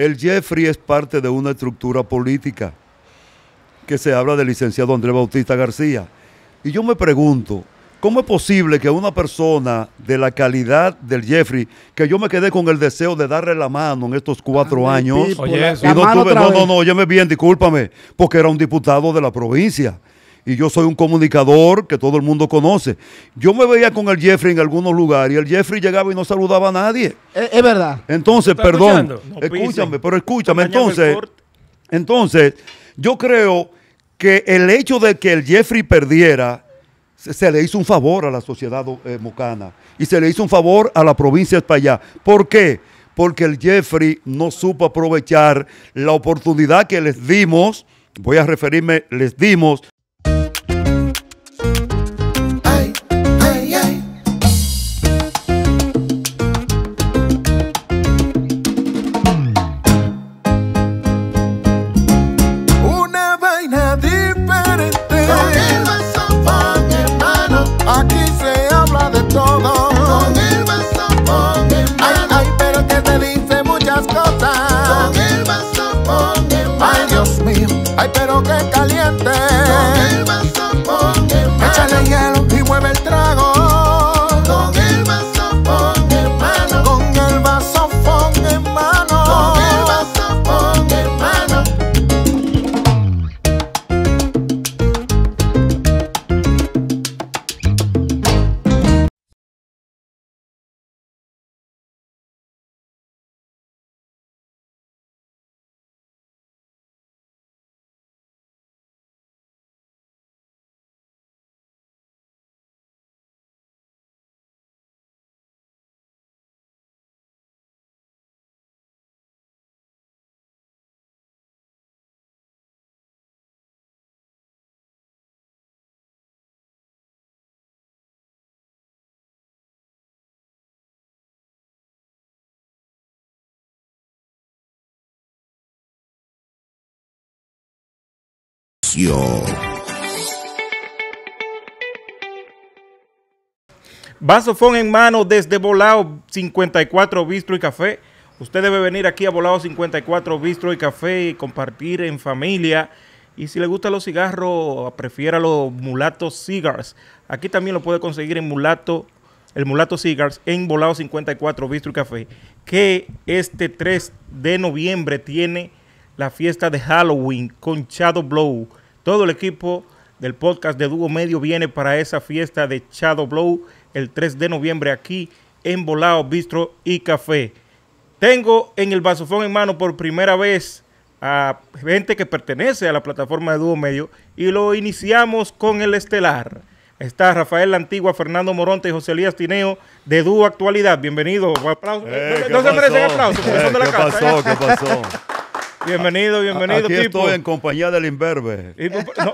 El Jeffrey es parte de una estructura política que se habla del licenciado Andrés Bautista García. Y yo me pregunto, ¿cómo es posible que una persona de la calidad del Jeffrey, que yo me quedé con el deseo de darle la mano en estos cuatro años, y no tuve, no, no, no, bien, discúlpame, porque era un diputado de la provincia y yo soy un comunicador que todo el mundo conoce. Yo me veía con el Jeffrey en algunos lugares y el Jeffrey llegaba y no saludaba a nadie. Es, verdad. Entonces, perdón, escúchame, pero escúchame. Entonces, entonces, yo creo que el hecho de que el Jeffrey perdiera, se, le hizo un favor a la sociedad eh, mocana y se le hizo un favor a la provincia de España. ¿Por qué? Porque el Jeffrey no supo aprovechar la oportunidad que les dimos voy a referirme, les dimos Ay, pero que Vaso Vasofón en mano desde Volado 54 Bistro y Café. Usted debe venir aquí a Volado 54 Bistro y Café y compartir en familia. Y si le gustan los cigarros, prefiera los Mulato Cigars. Aquí también lo puede conseguir en Mulato, el Mulato Cigars en Volado 54 Bistro y Café. Que este 3 de noviembre tiene la fiesta de Halloween con Shadow Blow todo el equipo del podcast de Dúo Medio viene para esa fiesta de Shadow Blow el 3 de noviembre aquí en Bolao Bistro y Café. Tengo en el basofón en mano por primera vez a gente que pertenece a la plataforma de Dúo Medio y lo iniciamos con el estelar. Está Rafael La Antigua, Fernando Moronte y José Elías Tineo de Dúo Actualidad. Bienvenido. Aplausos. Eh, no, se merecen aplausos, son de ¿qué Pasó, ¿Qué pasó? Bienvenido, bienvenido, Aquí estoy en compañía del Inverbe.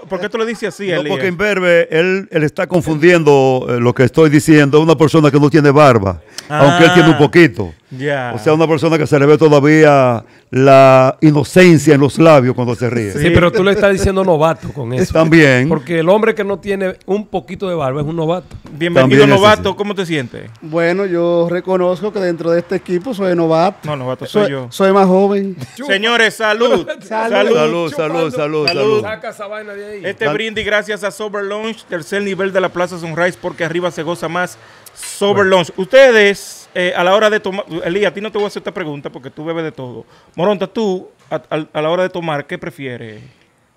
por, qué tú le dices así, no, Porque Inverbe, él, está confundiendo eh, lo que estoy diciendo. Una persona que no tiene barba, aunque él tiene un ah. poquito. O sea, una persona que se le ve todavía la inocencia en los labios cuando se ríe. Sí, pero tú le estás diciendo novato con eso. También. Porque el hombre que no tiene un poquito de barba es un novato. Bienvenido, novato. ¿Cómo te sientes? Bueno, yo reconozco que dentro de este equipo soy novato. No, novato soy, yo. Soy más joven. Señores, salud. salud. Salud, salud, salud, salud. Saca esa Este brindis gracias a Sober Launch, tercer nivel de la Plaza Sunrise, porque arriba se goza más. Sober Ustedes eh, a la hora de tomar, Elías, a ti no te voy a hacer esta pregunta porque tú bebes de todo. Moronta, tú, a, la hora de tomar, ¿qué prefieres?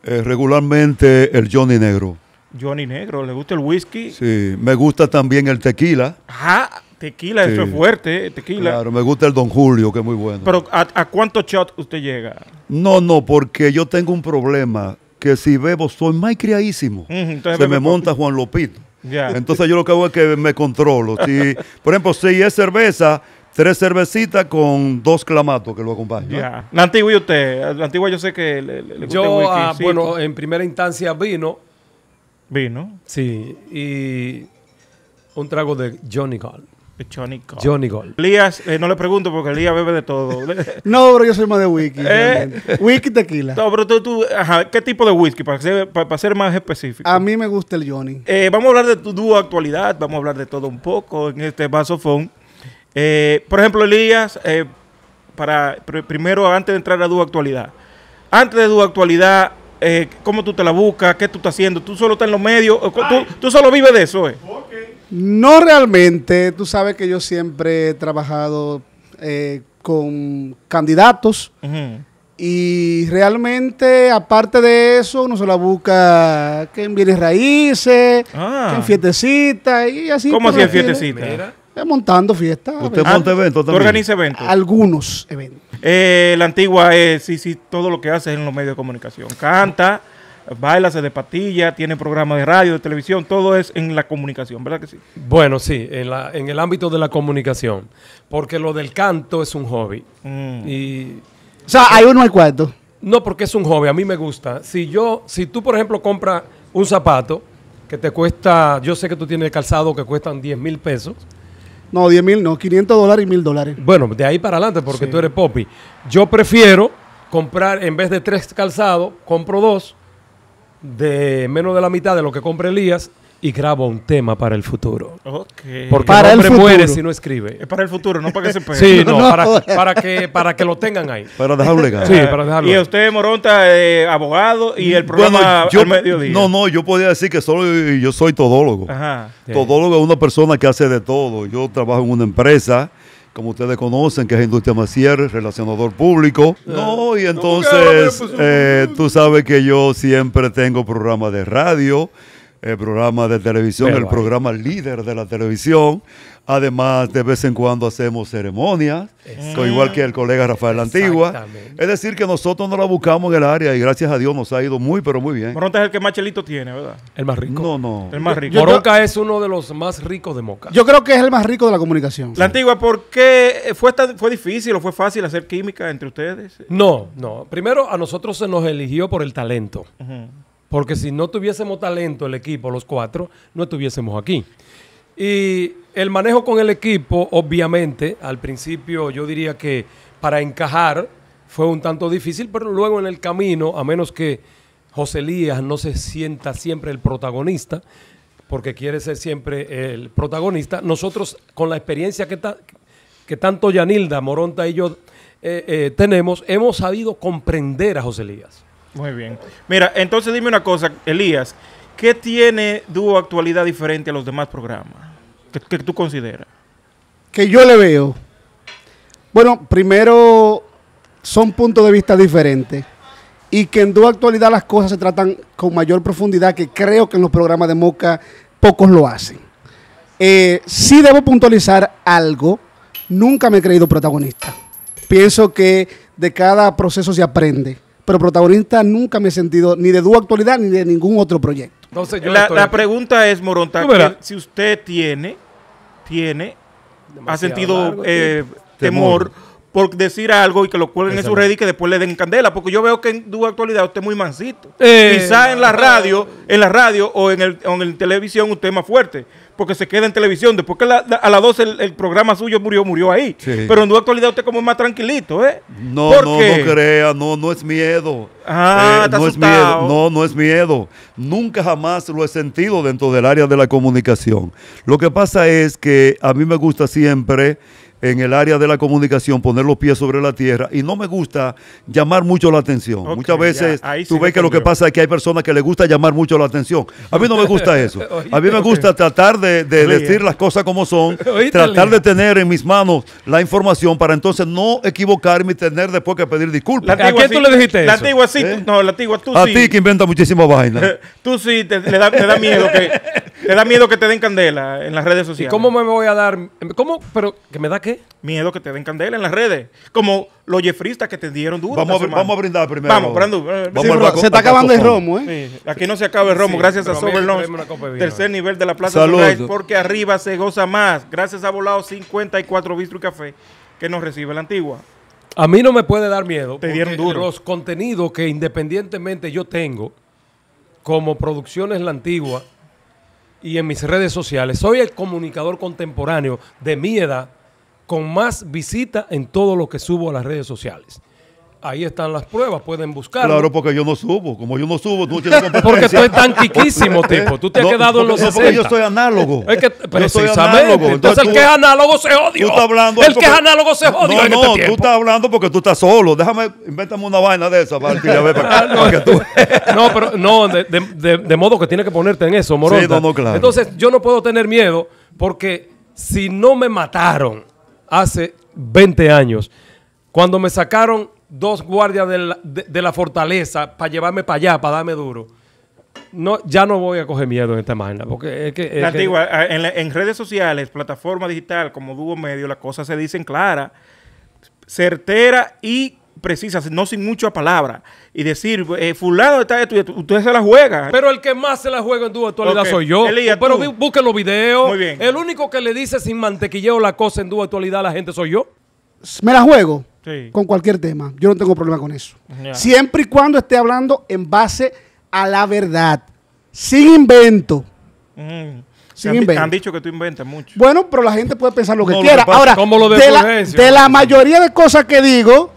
Eh, regularmente el Johnny Negro. Johnny Negro, ¿le gusta el whisky? Sí, me gusta también el tequila. Ajá, tequila, eso es fuerte, eh, tequila. Claro, me gusta el Don Julio, que es muy bueno. Pero ¿a, cuánto cuántos usted llega? No, no, porque yo tengo un problema, que si bebo soy más criadísimo. Se me monta Juan Lopito. Entonces yo lo que hago es que me controlo. por ejemplo, si es cerveza, tres cervecitas con dos clamatos que lo acompañan. La antigua y usted, la antigua yo sé que le, gusta Yo, ah, bueno, en primera instancia vino. Vino. Sí, y un trago de Johnny Gall. Johnny Gold. Johnny Elías, eh, no le pregunto porque Elías bebe de todo. no, pero yo soy más de whisky. Eh. Whisky tequila. No, pero tú, tú, ¿qué tipo de whisky? Para ser, para, ser más específico. A mí me gusta el Johnny. Eh, vamos a hablar de tu dúo actualidad, vamos a hablar de todo un poco en este vasofón. por ejemplo, Elías, para, primero, antes de entrar a dúo actualidad. Antes de dúo actualidad, ¿cómo tú te la buscas? ¿Qué tú estás haciendo? ¿Tú solo estás en los medios? ¿Tú, solo vives de eso? ¿eh? No realmente. Tú sabes que yo siempre he trabajado eh, con candidatos. Y realmente, aparte de eso, uno se la busca que en raíces, en ah. y así. ¿Cómo hacía fiestecitas? Eh, montando fiestas. ¿Usted ah, monta eventos también? organiza eventos? Algunos eventos. Eh, la antigua es, sí, sí, todo lo que hace es en los medios de comunicación. Canta, bailase de patilla, tiene programa de radio, de televisión, todo es en la comunicación, ¿verdad que sí? Bueno, sí, en, la, en el ámbito de la comunicación, porque lo del canto es un hobby. Mm. Y, o sea, hay uno al cuarto. No, porque es un hobby, a mí me gusta. Si yo, si tú, por ejemplo, compras un zapato que te cuesta, yo sé que tú tienes calzado que cuestan 10 mil pesos, no, 10 mil, no, 500 dólares y 1000 dólares. Bueno, de ahí para adelante, porque tú eres popi. Yo prefiero comprar, en vez de tres calzados, compro dos de menos de la mitad de lo que compra Elías y graba un tema para el futuro. Okay. Porque para el hombre muere si no escribe. Es para el futuro, no para que se pegue. sí, no, Para, que, para que lo tengan ahí. Para dejarlo legal. Sí, para dejarlo. Y usted, Moronta, eh, abogado y el programa al mediodía. No, no, yo podría decir que solo yo soy todólogo. Ajá. Todólogo es una persona que hace de todo. Yo trabajo en una empresa como ustedes conocen, que es Industria Macier, relacionador público. Ah. No, y entonces pues, eh, tú sabes que yo siempre tengo programas de radio, el eh, programa de televisión, el programa líder de la televisión. Además, de vez en cuando hacemos ceremonias, con igual que el colega Rafael Antigua. Es decir, que nosotros no la buscamos en el área y gracias a Dios nos ha ido muy, pero muy bien. Moronta es el que más chelito tiene, ¿verdad? El más rico. No, no. El más rico. es uno de los más ricos de Moca. Yo creo que es el más rico de la comunicación. La Antigua, ¿por qué fue, fue difícil o fue fácil hacer química entre ustedes? No, no. Primero, a nosotros se nos eligió por el talento. Porque si no tuviésemos talento el equipo, los cuatro, no estuviésemos aquí. Y el manejo con el equipo, obviamente, al principio yo diría que para encajar fue un tanto difícil, pero luego en el camino, a menos que José Elías no se sienta siempre el protagonista, porque quiere ser siempre el protagonista, nosotros con la experiencia que, tanto Yanilda, Moronta y yo eh, eh, tenemos, hemos sabido comprender a José Elías. Muy bien. Mira, entonces dime una cosa, Elías. ¿Qué tiene Dúo Actualidad diferente a los demás programas? ¿Qué, tú consideras? Que yo le veo. Bueno, primero son puntos de vista diferentes. Y que en Dúo Actualidad las cosas se tratan con mayor profundidad, que creo que en los programas de Moca pocos lo hacen. Eh, si debo puntualizar algo. Nunca me he creído protagonista. Pienso que de cada proceso se aprende. Pero protagonista nunca me he sentido ni de Dúo Actualidad ni de ningún otro proyecto la, pregunta es, Moronta, si usted tiene, tiene, ha sentido eh, temor, por decir algo y que lo cuelguen en su red y que después le den candela, porque yo veo que en tu actualidad usted es muy mansito. Eh, quizás en la radio, en la radio o en, el, en televisión usted es más fuerte, porque se queda en televisión. Después que a las 12 el, programa suyo murió, murió ahí. Pero en tu actualidad usted como es más tranquilito, ¿eh? No, no, no crea, no, no es miedo. Ah, eh, No, no es miedo. Nunca jamás lo he sentido dentro del área de la comunicación. Lo que pasa es que a mí me gusta siempre en el área de la comunicación, poner los pies sobre la tierra y no me gusta llamar mucho la atención. Muchas veces tú ves que lo que pasa es que hay personas que les gusta llamar mucho la atención. A mí no me gusta eso. A mí me gusta tratar de, decir las cosas como son, tratar de tener en mis manos la información para entonces no equivocarme y tener después que pedir disculpas. ¿A quién tú le dijiste La sí, ¿Eh? no, la tú sí. A ti que inventa muchísimas vainas. tú sí, te, da, da miedo que te da miedo que te den candela en las redes sociales. ¿Y cómo me voy a dar? ¿Cómo? ¿Pero que me da qué? Miedo que te den candela en las redes. Como los jefristas que te dieron duro. Vamos, a brindar primero. Vamos, Brando. Eh, se está acabando el romo, ¿eh? Aquí no se acaba el romo, gracias a Soberlons. Tercer eh. nivel de la Plaza Saludos. porque arriba se goza más. Gracias a Volado 54 Bistro y Café, que nos recibe la antigua. A mí no me puede dar miedo. Te dieron duro. Los contenidos que independientemente yo tengo, como Producciones La Antigua y en mis redes sociales. Soy el comunicador contemporáneo de mi edad con más visitas en todo lo que subo a las redes sociales. Ahí están las pruebas, pueden buscarlo. Claro, porque yo no subo. Como yo no subo, tú no tienes competencia. Porque tú eres tan chiquísimo, ¿Eh? tipo. Tú te has quedado en los 60. Porque yo soy análogo. Es precisamente. Análogo. Entonces, el que es análogo se odia. Tú estás hablando el que es análogo se odia. No, este no, tú estás hablando porque tú estás solo. Déjame, invéntame una vaina de esa para, a ver, para, ah, no. para que tú... no, pero no, de, modo que tienes que ponerte en eso, morón. Sí, no, no, claro. Entonces, yo no puedo tener miedo porque si no me mataron hace 20 años, cuando me sacaron dos guardias de la, de, la fortaleza para llevarme para allá, para darme duro. No, ya no voy a coger miedo en esta máquina. Porque eh, en, redes sociales, plataforma digital como Dúo Medio, las cosas se dicen claras, certera y precisas, no sin mucha palabra. Y decir, eh, fulano está usted se la juega. Pero el que más se la juega en tu actualidad soy yo. Pero busquen los videos. El único que le dice sin mantequilleo la cosa en dúo actualidad a la gente soy yo me la juego con cualquier tema. Yo no tengo problema con eso. Siempre y cuando esté hablando en base a la verdad, sin mm. invento. han, dicho que tú inventas mucho. Bueno, pero la gente puede pensar lo que quiera. Ahora, de, la, de la mayoría de cosas que digo,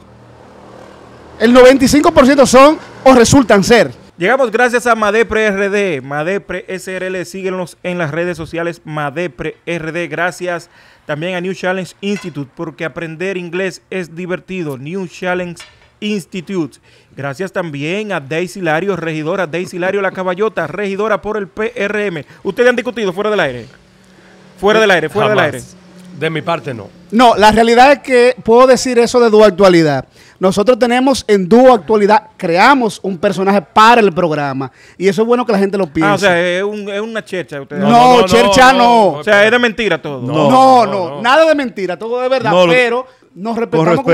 el 95% son o resultan ser. Llegamos gracias a Madepre RD. Madepre SRL, síguenos en las redes sociales Madepre RD. Gracias también a New Challenge Institute, porque aprender inglés es divertido. New Challenge Institute. Gracias también a Daisy Lario, regidora. Daisy Lario La Caballota, regidora por el PRM. Ustedes han discutido fuera del aire. Fuera del aire, fuera del aire. De mi parte no. No, la realidad es que puedo decir eso de Dúo Actualidad. Nosotros tenemos en Dúo Actualidad, creamos un personaje para el programa. Y eso es bueno que la gente lo piense. Ah, o sea, es, una chercha. No, chercha no, O sea, es de mentira todo. No no, nada de mentira, todo es verdad. pero nos respetamos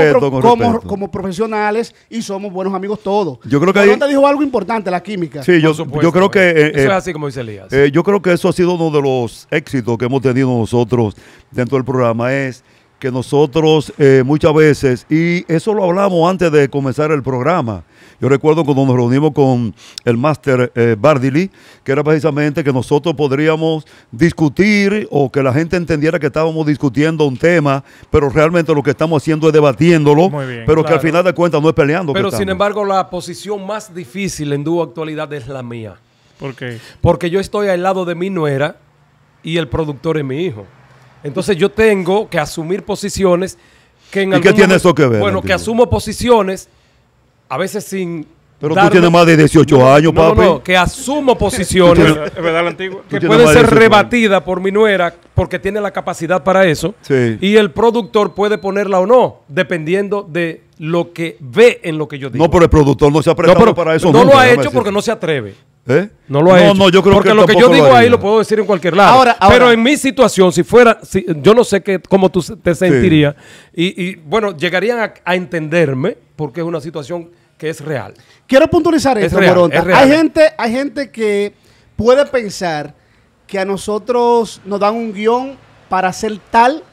como, profesionales y somos buenos amigos todos. Yo creo que te dijo algo importante, la química. Sí, yo, creo que... Eh. Eh, eso es eh, así como dice Elías. yo creo que eso ha sido uno de los éxitos que hemos tenido nosotros dentro del programa, es que nosotros eh, muchas veces, y eso lo hablamos antes de comenzar el programa, yo recuerdo cuando nos reunimos con el máster eh, Bardili, que era precisamente que nosotros podríamos discutir o que la gente entendiera que estábamos discutiendo un tema, pero realmente lo que estamos haciendo es debatiéndolo, pero que al final de cuentas no es peleando. Pero sin embargo, la posición más difícil en dúo actualidad es la mía. ¿Por qué? Porque yo estoy al lado de mi nuera y el productor es mi hijo. Entonces yo tengo que asumir posiciones que en ¿Y qué tiene eso que ver? Bueno, que asumo posiciones a veces sin pero tú tienes más de 18 años, papi. que asumo posiciones que pueden ser rebatidas por mi nuera porque tiene la capacidad para eso. Y el productor puede ponerla o no, dependiendo de lo que ve en lo que yo digo. No, pero el productor no se ha prestado para eso. No lo ha hecho porque no se atreve. ¿Eh? No lo ha no, hecho. yo creo Porque lo que yo digo ahí lo puedo decir en cualquier lado. Pero en mi situación, si fuera, yo no sé cómo tú te sentirías. Y, bueno, llegarían a, entenderme porque es una situación que es real. Quiero puntualizar esto, Hay, gente, hay gente que puede pensar que a nosotros nos dan un guión para hacer tal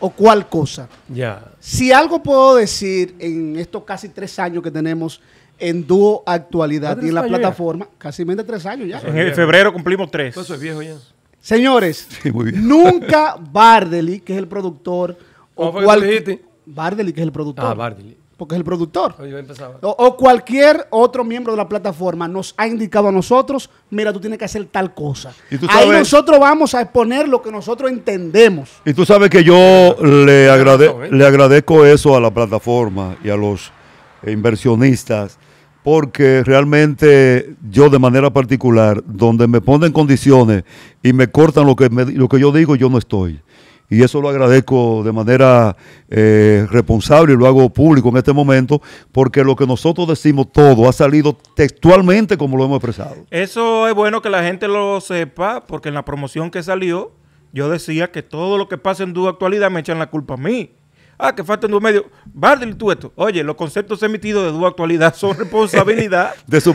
o cual cosa. Ya. Si algo puedo decir en estos casi tres años que tenemos en dúo actualidad y en la plataforma casi menos de tres años ya. En febrero cumplimos tres. eso es pues viejo ya. Señores, nunca Bardeli, que es el productor, o Bardeli, que es el productor. Ah, Bardeli. Porque es el productor. o, cualquier otro miembro de la plataforma nos ha indicado a nosotros, mira, tú tienes que hacer tal cosa. Ahí nosotros vamos a exponer lo que nosotros entendemos. Y tú sabes que yo le ¿eh? agradezco eso a la plataforma y a los inversionistas porque realmente yo de manera particular, donde me ponen condiciones y me cortan lo que, lo que yo digo, yo no estoy. Y eso lo agradezco de manera eh, responsable y lo hago público en este momento, porque lo que nosotros decimos todo ha salido textualmente como lo hemos expresado. Eso es bueno que la gente lo sepa, porque en la promoción que salió, yo decía que todo lo que pasa en duda actualidad me echan la culpa a mí. Ah, que faltan dos medios. Bárdele tú esto. Oye, los conceptos emitidos de dura actualidad son responsabilidad de, sus,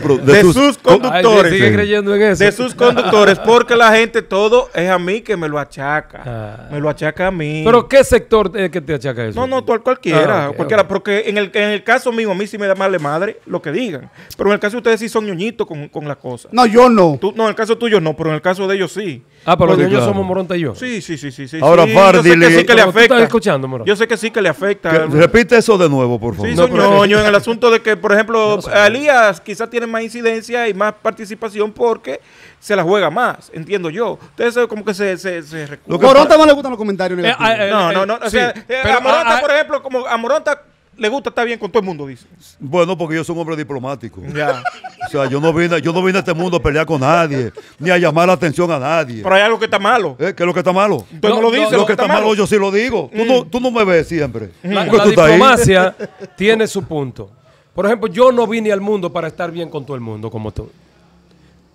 conductores. creyendo en eso. De sus conductores, porque la gente todo es a mí que me lo achaca. Ah. Me lo achaca a mí. ¿Pero qué sector es que te achaca eso? No, no, tú, cualquiera. Ah, porque, en, el, en el caso mío, a mí sí me da mal de madre lo que digan. Pero en el caso de ustedes sí son ñoñitos con, con las cosas. No, yo no. no, en el caso tuyo no, pero en el caso de ellos sí. Ah, pero ellos somos Moronta y yo. Sí, sí, sí, sí. sí Ahora, sí. Yo sé le afecta. Estás escuchando, Yo sé que sí que le afecta. repite eso de nuevo, por favor. Sí, no, ñoño, en el asunto de que, por ejemplo, no Elías quizás tiene más incidencia y más participación porque se la juega más, entiendo yo. entonces como que se, se, se Moronta no le gustan los comentarios eh, eh, eh, no, no, no. o sea, ah, ah, por ejemplo, como Amoronta le gusta estar bien con todo el mundo, dice. Bueno, porque yo soy un hombre diplomático. Ya. O sea, yo no vine, yo no vine a este mundo a pelear con nadie, ni a llamar la atención a nadie. Pero hay algo que está malo. ¿Eh? ¿Qué es lo que está malo? Tú no, lo dices. lo, que está, malo yo sí lo digo. Tú, no, mm. me ves siempre. Mm. La, diplomacia tiene su punto. Por ejemplo, yo no vine al mundo para estar bien con todo el mundo como tú.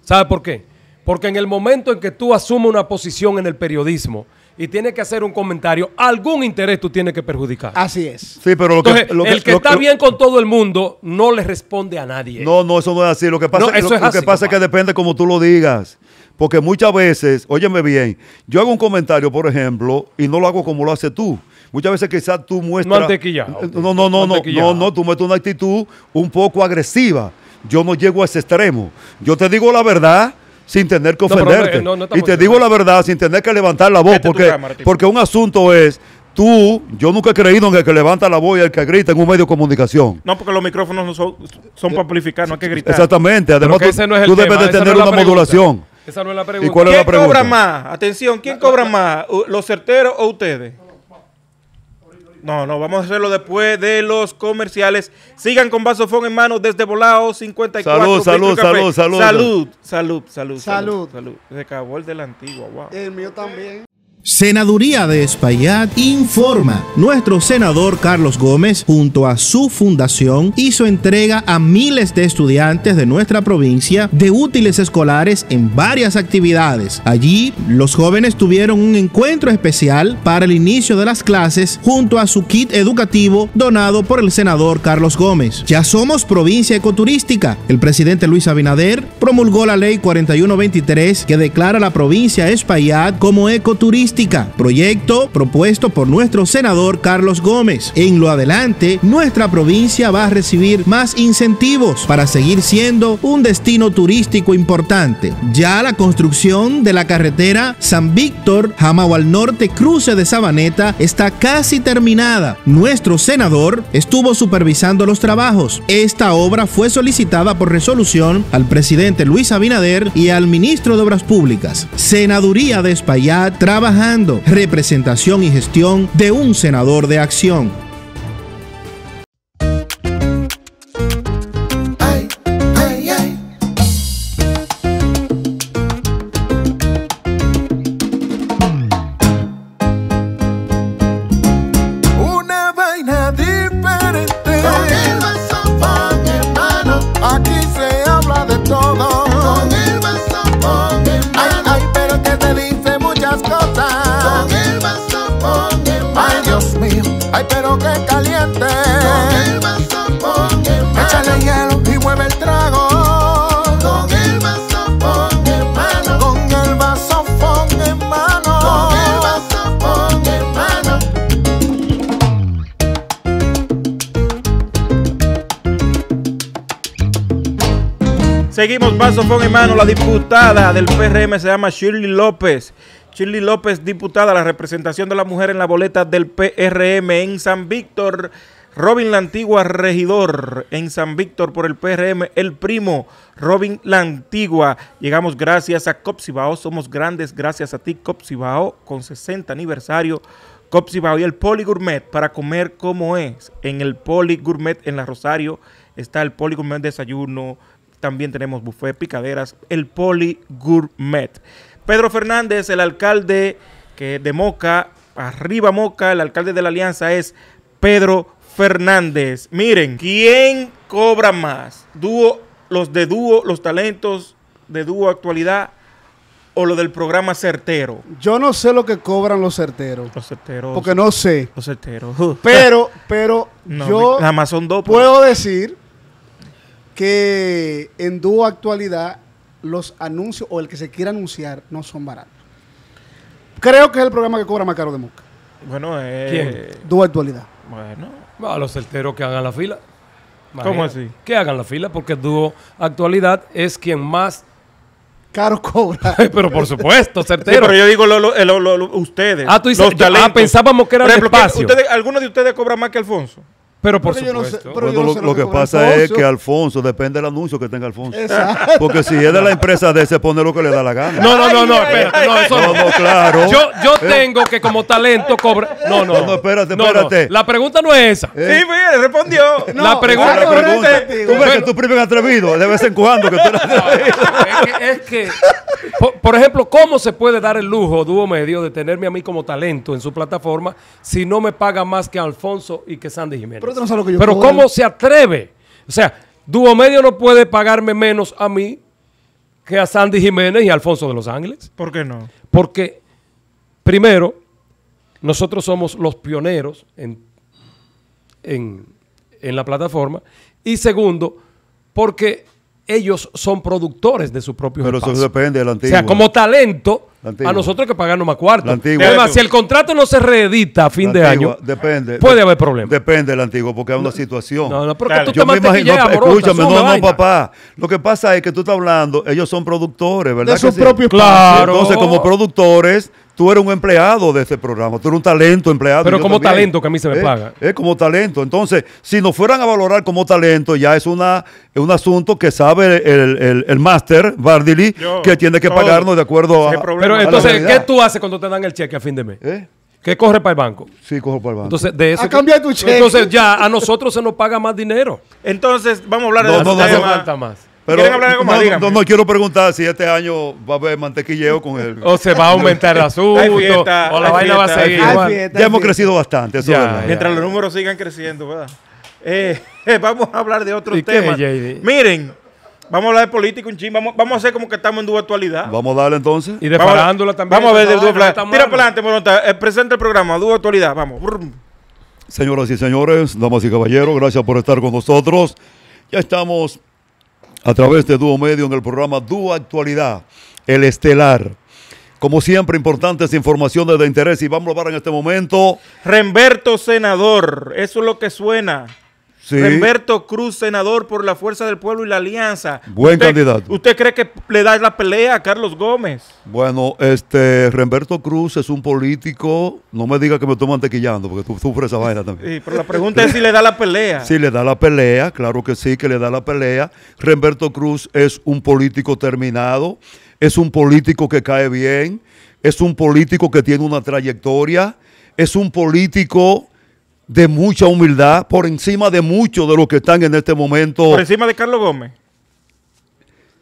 ¿Sabes por qué? Porque en el momento en que tú asumes una posición en el periodismo, y tiene que hacer un comentario, algún interés tú tienes que perjudicar. Así es. Sí, pero lo que, lo que, el que está bien con todo el mundo no le responde a nadie. No, no, eso no es así. Lo que pasa, es, que depende como tú lo digas. Porque muchas veces, óyeme bien, yo hago un comentario, por ejemplo, y no lo hago como lo haces tú. Muchas veces quizás tú muestras... No No, no, no, no, no, no, tú metes una actitud un poco agresiva. Yo no llego a ese extremo. Yo te digo la verdad, sin tener que ofenderte. y te digo la verdad, sin tener que levantar la voz, este porque, porque un asunto es tú, yo nunca he creído en el que levanta la voz y el que grita en un medio de comunicación. No, porque los micrófonos no son, son para amplificar, no hay que gritar. Exactamente, además tú, debes de tener una modulación. Esa no es la pregunta. ¿Quién cobra más? Atención, ¿quién cobra más? ¿Los certeros o ustedes? No, no, vamos a hacerlo después de los comerciales. Sigan con vasofón en mano desde Volado 54. Salud, salud, salud, salud, salud. Salud, salud, salud. Salud, Se acabó el del la El mío también. Senaduría de Espaillat informa, nuestro senador Carlos Gómez junto a su fundación hizo entrega a miles de estudiantes de nuestra provincia de útiles escolares en varias actividades. Allí los jóvenes tuvieron un encuentro especial para el inicio de las clases junto a su kit educativo donado por el senador Carlos Gómez. Ya somos provincia ecoturística. El presidente Luis Abinader promulgó la ley 4123 que declara la provincia Espaillat como ecoturista proyecto propuesto por nuestro senador Carlos Gómez. En lo adelante, nuestra provincia va a recibir más incentivos para seguir siendo un destino turístico importante. Ya la construcción de la carretera San Víctor, Jamao al Norte, cruce de Sabaneta, está casi terminada. Nuestro senador estuvo supervisando los trabajos. Esta obra fue solicitada por resolución al presidente Luis Abinader y al ministro de Obras Públicas. Senaduría de España trabaja Representación y gestión de un senador de acción. Seguimos paso en mano. La diputada del PRM se llama Shirley López. Shirley López, diputada la representación de la mujer en la boleta del PRM en San Víctor. Robin la Antigua, regidor en San Víctor por el PRM, el primo Robin la Antigua. Llegamos gracias a Copsibao, somos grandes gracias a ti Copsibao, con 60 aniversario. Copsibao y el Poli Gourmet para comer como es. En el Poli Gourmet en la Rosario está el Poli Gourmet desayuno, también tenemos buffet, picaderas, el Poli Gourmet. Pedro Fernández, el alcalde que de Moca, arriba Moca, el alcalde de la Alianza es Pedro Fernández. Miren, ¿quién cobra más? ¿Dúo, los de dúo, los talentos de dúo actualidad o lo del programa certero? Yo no sé lo que cobran los certeros. Los certeros. Porque no sé. Los certeros. Pero, pero yo. Nada más son dos. Pues. Puedo decir que en dúo actualidad los anuncios o el que se quiera anunciar no son baratos. Creo que es el programa que cobra más caro de Moca. Bueno, es... Eh, dúo actualidad. Bueno. A los certeros que hagan la fila. ¿Cómo así? Que hagan la fila porque dúo actualidad es quien más caro cobra. pero por supuesto, certero. pero yo digo eh, ustedes. Ah, tú dices, ah, pensábamos que era el ¿Alguno de ustedes cobra más que Alfonso? Pero por supuesto. lo, que, pasa es que Alfonso, depende del anuncio que tenga Alfonso. Porque si es de la empresa de ese, pone lo que le da la gana. No, no, no, no, espérate, no, claro. Yo, yo tengo que como talento cobrar. No, no, no. espérate, espérate. La pregunta no es esa. Sí, mire, respondió. la pregunta, Tú ves que que primo es atrevido, de vez en cuando que Es que, por, por, ejemplo, ¿cómo se puede dar el lujo, Dúo Medio, de tenerme a mí como talento en su plataforma si no me paga más que Alfonso y que Sandy Jiménez? pero ¿cómo se atreve? O sea, medio no puede pagarme menos a mí que a Sandy Jiménez y Alfonso de los Ángeles. ¿Por qué no? Porque, primero, nosotros somos los pioneros en, en, en la plataforma. Y segundo, porque ellos son productores de sus propios Pero eso depende del antiguo. O sea, como talento, a nosotros hay que pagarnos más cuarto. Además, si el contrato no se reedita a fin de año, depende, puede haber problemas. Depende del antiguo, porque es una situación. No, no, porque tú Yo me imagino, Escúchame, no, no, papá. Lo que pasa es que tú estás hablando, ellos son productores, ¿verdad? De sus propios Claro. Entonces, como productores, tú eres un empleado de este programa, tú eres un talento empleado. Pero como talento que a mí se me eh, paga. Es eh, como talento. Entonces, si nos fueran a valorar como talento, ya es una, un asunto que sabe el, máster, Bardili, que tiene que pagarnos de acuerdo a. Pero entonces, ¿qué tú haces cuando te dan el cheque a fin de mes? ¿Eh? ¿Qué corre para el banco? Sí, corre para el banco. Entonces, de eso. A cambiar tu cheque. Entonces, ya a nosotros se nos paga más dinero. Entonces, vamos a hablar de no, no, no, más. Pero, No, no, quiero preguntar si este año va a haber mantequilleo con él. o se va a aumentar el asunto. o la vaina va a seguir. ya hemos crecido bastante. Mientras los números sigan creciendo, ¿verdad? Eh, vamos a hablar de otros temas. Miren, vamos a hablar de política un Vamos, a hacer como que estamos en dúo actualidad. Vamos a darle entonces. Y de parándola también. Vamos a ver del dúo Tira para adelante, eh, presenta el programa, dúo actualidad. Vamos. Señoras y señores, damas y caballeros, gracias por estar con nosotros. Ya estamos a través de Dúo Medio en el programa Dúo Actualidad, el Estelar. Como siempre, importantes informaciones de interés y vamos a hablar en este momento. Remberto Senador, eso es lo que suena. Sí. Cruz, senador por la Fuerza del Pueblo y la Alianza. Buen candidato. ¿Usted cree que le da la pelea a Carlos Gómez? Bueno, este, Renberto Cruz es un político, no me diga que me estoy mantequillando, porque tú sufres esa vaina también. Sí, pero la pregunta es si le da la pelea. Sí, le da la pelea, claro que sí, que le da la pelea. Renberto Cruz es un político terminado, es un político que cae bien, es un político que tiene una trayectoria, es un político de mucha humildad, por encima de muchos de los que están en este momento. Por encima de Carlos Gómez.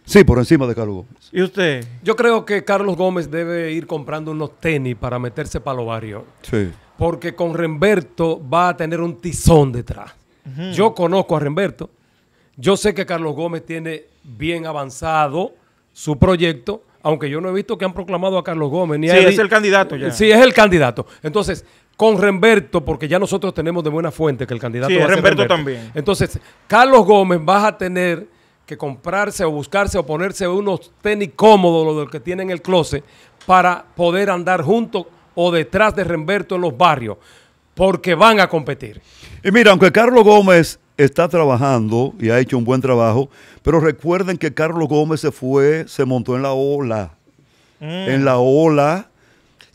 Sí, por encima de Carlos Gómez. ¿Y usted? Yo creo que Carlos Gómez debe ir comprando unos tenis para meterse para los barrios. Sí. Porque con Remberto va a tener un tizón detrás. Yo conozco a Remberto. Yo sé que Carlos Gómez tiene bien avanzado su proyecto, aunque yo no he visto que han proclamado a Carlos Gómez. Ni sí, es el candidato ya. Sí, es el candidato. Entonces, con Remberto, porque ya nosotros tenemos de buena fuente que el candidato va a ser Remberto, también. Entonces, Carlos Gómez va a tener que comprarse o buscarse o ponerse unos tenis cómodos, los que tienen el closet, para poder andar junto o detrás de Remberto en los barrios, porque van a competir. Y mira, aunque Carlos Gómez está trabajando y ha hecho un buen trabajo, pero recuerden que Carlos Gómez se fue, se montó en la ola. Mm. En la ola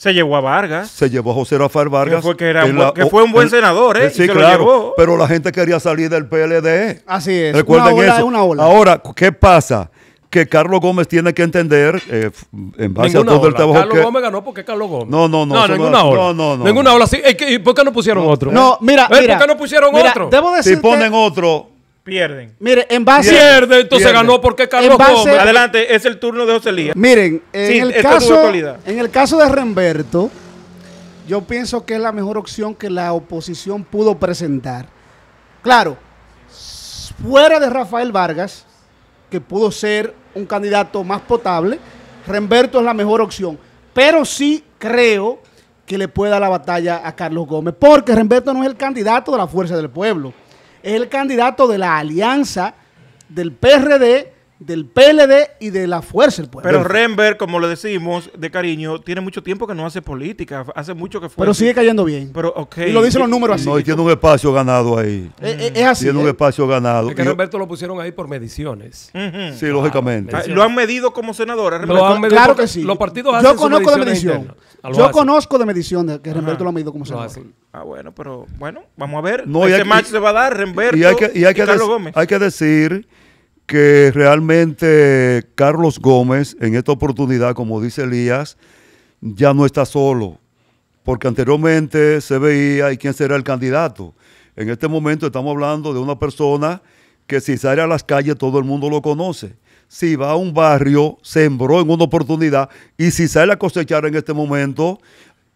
se llevó a Vargas. Se llevó a José Rafael Vargas. Que fue, un buen senador, ¿eh? Sí, se claro. Lo llevó. Pero la gente quería salir del PLD. Así es. Recuerden una ola, eso. Ahora, ¿qué pasa? que Carlos Gómez tiene que entender eh, en base a todo el trabajo Carlos Gómez ganó porque Carlos Gómez. No, no, no. No, ninguna no, ola. No, no, no. Ninguna ola. Sí, ¿Y por qué no pusieron otro? No, mira, eh, mira. ¿Por qué no pusieron otro? Debo decir si ponen otro, Pierden. Mire, en base. Pierde, entonces ganó porque Carlos Gómez. Adelante, es el turno de José Lía. Miren, en, el caso, en el caso de Remberto, yo pienso que es la mejor opción que la oposición pudo presentar. Claro, fuera de Rafael Vargas, que pudo ser un candidato más potable, Remberto es la mejor opción. Pero sí creo que le puede pueda la batalla a Carlos Gómez, porque Remberto no es el candidato de la Fuerza del Pueblo el candidato de la alianza del PRD del PLD y de la fuerza del pueblo. Pero Rembert, como le decimos de cariño, tiene mucho tiempo que no hace política, hace mucho que fue. Pero sigue cayendo bien. Pero, okay. Y lo dicen los números así. No, y tiene un espacio ganado ahí. Eh, eh, es, así. Tiene un eh. espacio ganado. Es que Roberto lo pusieron ahí por mediciones. Sí, lógicamente. Ah, lo han medido como senador. Lo han medido claro que sí. Los partidos hacen ah, Yo conozco de medición. Yo conozco de medición de que Renberto lo ha medido como senador. Ah, bueno, pero bueno, vamos a ver. No, match se va a dar, Remberto y, hay que, Hay que decir que realmente Carlos Gómez, en esta oportunidad, como dice Elías, ya no está solo, porque anteriormente se veía y quién será el candidato. En este momento estamos hablando de una persona que si sale a las calles todo el mundo lo conoce. Si va a un barrio, sembró en una oportunidad y si sale a cosechar en este momento,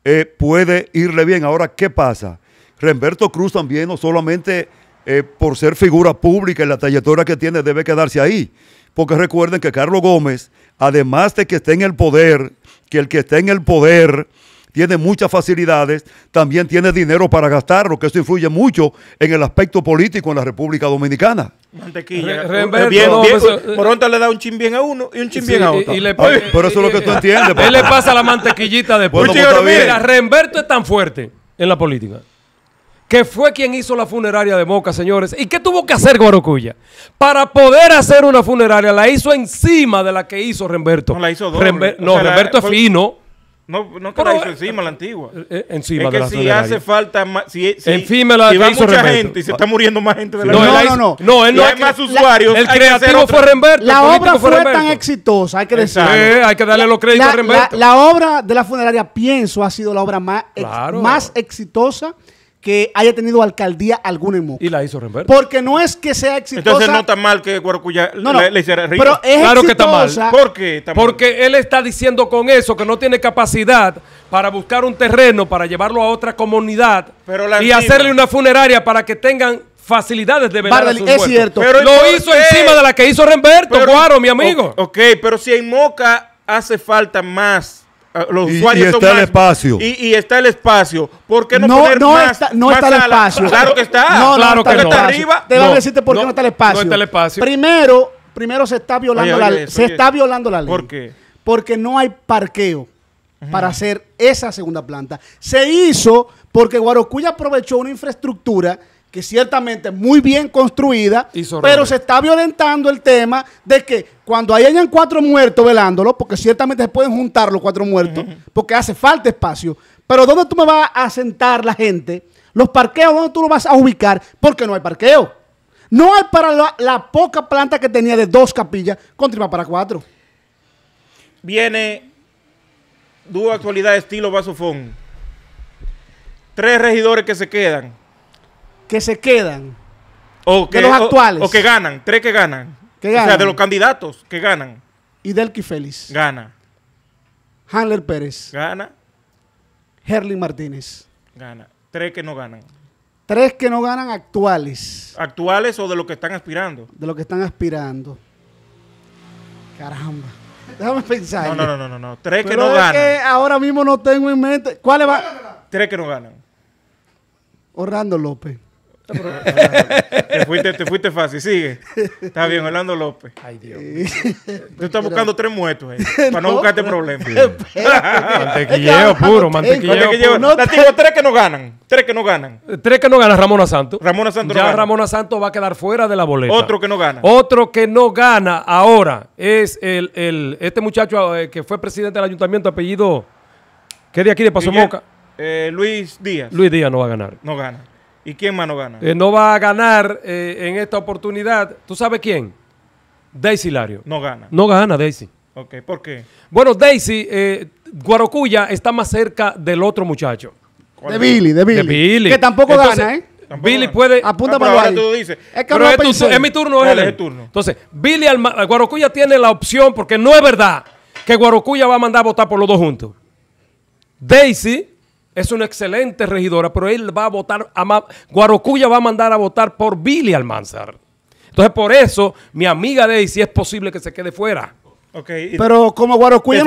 eh, puede irle bien. Ahora, ¿qué pasa? Remberto Cruz también no solamente eh, por ser figura pública y la trayectoria que tiene, debe quedarse ahí. Porque recuerden que Carlos Gómez, además de que esté en el poder, que el que esté en el poder tiene muchas facilidades, también tiene dinero para gastarlo, que eso influye mucho en el aspecto político en la República Dominicana. Mantequilla. Re, pues, le da un chin a uno y un chin a otro. pero eso es lo que tú entiendes. Él le pasa la mantequillita después. Bueno, pues, mira, Reinberto es tan fuerte en la política que fue quien hizo la funeraria de Moca, señores. ¿Y qué tuvo que hacer Guarocuya? Para poder hacer una funeraria, la hizo encima de la que hizo Remberto. No, la hizo doble. no, Remberto es fino. No, no la hizo encima, la antigua. Eh, eh, encima es que de si hace falta más... Si, si, encima la si va mucha gente y se está muriendo más gente de la No, no, no, no. no él no hay más usuarios. el creativo fue Remberto. La obra fue, tan exitosa, hay que decirlo. Eh, hay que darle los créditos a Remberto. La, obra de la funeraria, pienso, ha sido la obra más, más exitosa que haya tenido alcaldía alguna en Moca. Y la hizo Rembert. Porque no es que sea exitosa. Entonces no está mal que Guarcuya Le, hiciera Río. Pero es claro que está mal. ¿Por qué Porque él está diciendo con eso que no tiene capacidad para buscar un terreno para llevarlo a otra comunidad y hacerle una funeraria para que tengan facilidades de velar a es cierto. Pero lo hizo encima de la que hizo Remberto, claro Guaro, mi amigo. Ok, pero si en Moca hace falta más Ah, y, está el espacio. Y, está el espacio. ¿Por qué no, no no está, no está el espacio. Claro que está. claro que está arriba. Te voy a decirte por qué no está el espacio. Primero, primero se está violando la Se está violando la ley. ¿Por qué? Porque no hay parqueo para hacer esa segunda planta. Se hizo porque Guarocuya aprovechó una infraestructura que ciertamente muy bien construida, pero se está violentando el tema de que cuando hayan cuatro muertos velándolo, porque ciertamente se pueden juntar los cuatro muertos, porque hace falta espacio, pero ¿dónde tú me vas a sentar la gente? Los parqueos, ¿dónde tú lo vas a ubicar? Porque no hay parqueo. No hay para la, poca planta que tenía de dos capillas, contra para cuatro. Viene dúo actualidad estilo vasofón. Tres regidores que se quedan que se quedan o que, de los actuales. O, que ganan, tres que ganan. ganan. O sea, de los candidatos que ganan. Y delqui Félix. Gana. Handler Pérez. Gana. Herlin Martínez. Gana. Tres que no ganan. Tres que no ganan actuales. Actuales o de lo que están aspirando. De lo que están aspirando. Caramba. Déjame pensar. No, no, no, no, no. Tres que no ganan. Que ahora mismo no tengo en mente. ¿Cuáles van? Tres que no ganan. Orlando López. te, fuiste, fácil, sigue. Está bien, Orlando López. Ay, Dios. Tú estás buscando tres muertos eh, para no, buscarte problemas. mantequilleo puro, mantequilleo. te digo tres que no ganan. Tres que no ganan. Tres que no ganan, Ramona Santos. Ramona Ya Ramona Santos va a quedar fuera de la boleta. Otro que no gana. Otro que no gana ahora es el, este muchacho eh, que fue presidente del ayuntamiento, apellido, ¿qué de aquí de Paso Moca? Eh, Luis Díaz. Luis Díaz no va a ganar. No gana. ¿Y quién más no gana? Eh, no va a ganar eh, en esta oportunidad. ¿Tú sabes quién? Daisy Lario. No gana. No gana Daisy. Ok, ¿por qué? Bueno, Daisy, eh, Guarocuya está más cerca del otro muchacho. De Billy, de Billy, de Billy. Que tampoco gana, ¿eh? Billy puede. Apunta para ahora tú pero es, mi turno, es, el turno. Entonces, Billy al Guarocuya tiene la opción, porque no es verdad que Guarocuya va a mandar a votar por los dos juntos. Daisy es una excelente regidora, pero él va a votar, a Guarocuya va a mandar a votar por Billy Almanzar. Entonces, por eso, mi amiga Daisy es posible que se quede fuera. Okay. Pero como Guarocuya.